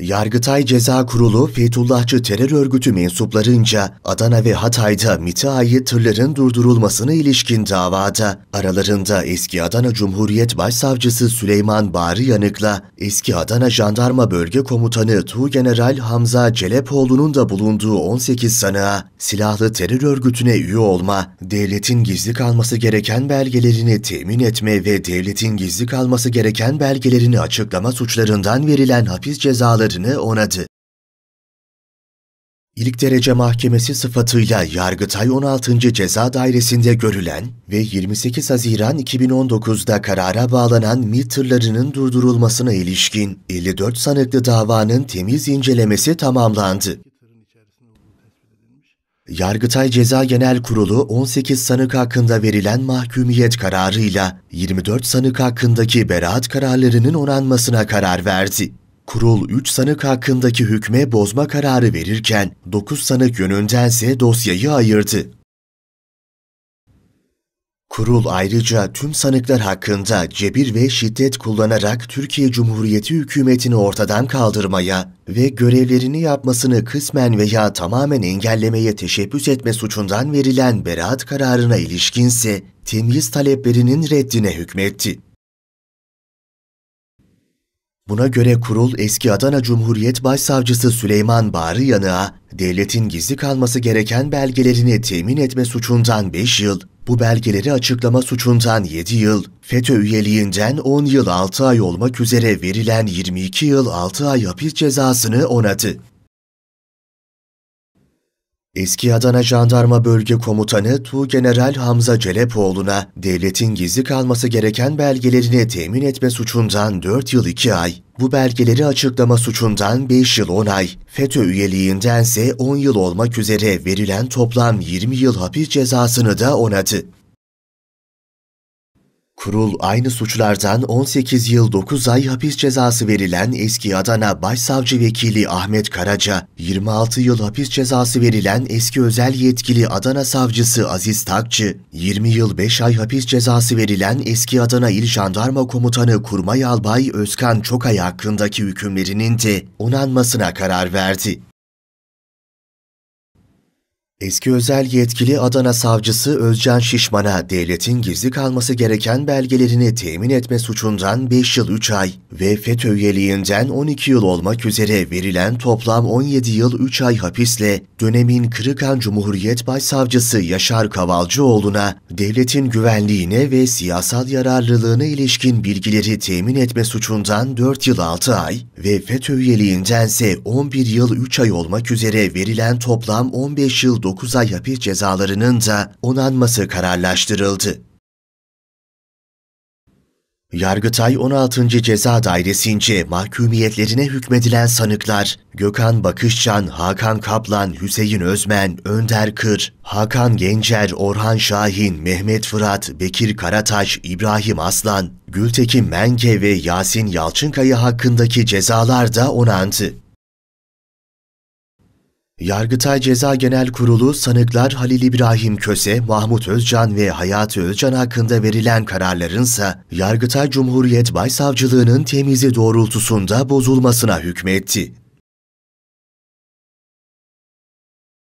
Yargıtay Ceza Kurulu Fethullahçı terör örgütü mensuplarınca Adana ve Hatay'da MIT'e ait tırların durdurulmasına ilişkin davada aralarında eski Adana Cumhuriyet Başsavcısı Süleyman Bari Yanık'la eski Adana Jandarma Bölge Komutanı Tuğgeneral Hamza Celepoğlu'nun da bulunduğu 18 sanığa silahlı terör örgütüne üye olma, devletin gizli kalması gereken belgelerini temin etme ve devletin gizli kalması gereken belgelerini açıklama suçlarından verilen hapis cezaları kararlarını onadı. İlikderece Mahkemesi sıfatıyla Yargıtay 16. Ceza Dairesi'nde görülen ve 28 Haziran 2019'da karara bağlanan MİT tırlarının durdurulmasına ilişkin 54 sanıklı davanın temiz incelemesi tamamlandı. Yargıtay Ceza Genel Kurulu 18 sanık hakkında verilen mahkumiyet kararıyla 24 sanık hakkındaki beraat kararlarının onanmasına karar verdi. Kurul 3 sanık hakkındaki hükme bozma kararı verirken 9 sanık yönündense dosyayı ayırdı. Kurul ayrıca tüm sanıklar hakkında cebir ve şiddet kullanarak Türkiye Cumhuriyeti hükümetini ortadan kaldırmaya ve görevlerini yapmasını kısmen veya tamamen engellemeye teşebbüs etme suçundan verilen beraat kararına ilişkinse temyiz taleplerinin reddine hükmetti. Buna göre kurul eski Adana Cumhuriyet Başsavcısı Süleyman Bağrı Yanık'a devletin gizli kalması gereken belgelerini temin etme suçundan 5 yıl, bu belgeleri açıklama suçundan 7 yıl, FETÖ üyeliğinden 10 yıl 6 ay olmak üzere verilen 22 yıl 6 ay hapis cezasını onadı. Eski Adana Jandarma Bölge Komutanı Tu General Hamza Celepoğlu'na devletin gizli kalması gereken belgelerini temin etme suçundan 4 yıl 2 ay, bu belgeleri açıklama suçundan 5 yıl 10 ay, FETÖ üyeliğindense 10 yıl olmak üzere verilen toplam 20 yıl hapis cezasını da onadı. Kurul aynı suçlardan 18 yıl 9 ay hapis cezası verilen eski Adana Başsavcı Vekili Ahmet Karaca, 26 yıl hapis cezası verilen eski özel yetkili Adana Savcısı Aziz Takçı, 20 yıl 5 ay hapis cezası verilen eski Adana İl Jandarma Komutanı Kurmay Albay Özkan Çokaya hakkındaki hükümlerinin de onanmasına karar verdi. Eski özel yetkili Adana savcısı Özcan Şişman'a devletin gizli kalması gereken belgelerini temin etme suçundan 5 yıl 3 ay ve FETÖ üyeliğinden 12 yıl olmak üzere verilen toplam 17 yıl 3 ay hapisle dönemin Kırıkan Cumhuriyet Başsavcısı Yaşar Kavalcıoğlu'na devletin güvenliğine ve siyasal yararlılığına ilişkin bilgileri temin etme suçundan 4 yıl 6 ay ve FETÖ üyeliğindense 11 yıl 3 ay olmak üzere verilen toplam 15 yıl 9 ay hapis cezalarının da onanması kararlaştırıldı. Yargıtay 16. Ceza Dairesi'nce mahkumiyetlerine hükmedilen sanıklar Gökhan Bakışcan, Hakan Kaplan, Hüseyin Özmen, Önder Kır, Hakan Gencer, Orhan Şahin, Mehmet Fırat, Bekir Karataş, İbrahim Aslan, Gültekin Menke ve Yasin Yalçınkaya hakkındaki cezalar da onandı. Yargıtay Ceza Genel Kurulu sanıklar Halil İbrahim Köse, Mahmut Özcan ve Hayati Özcan hakkında verilen kararlarınsa Yargıtay Cumhuriyet Başsavcılığının temizi doğrultusunda bozulmasına hükmetti.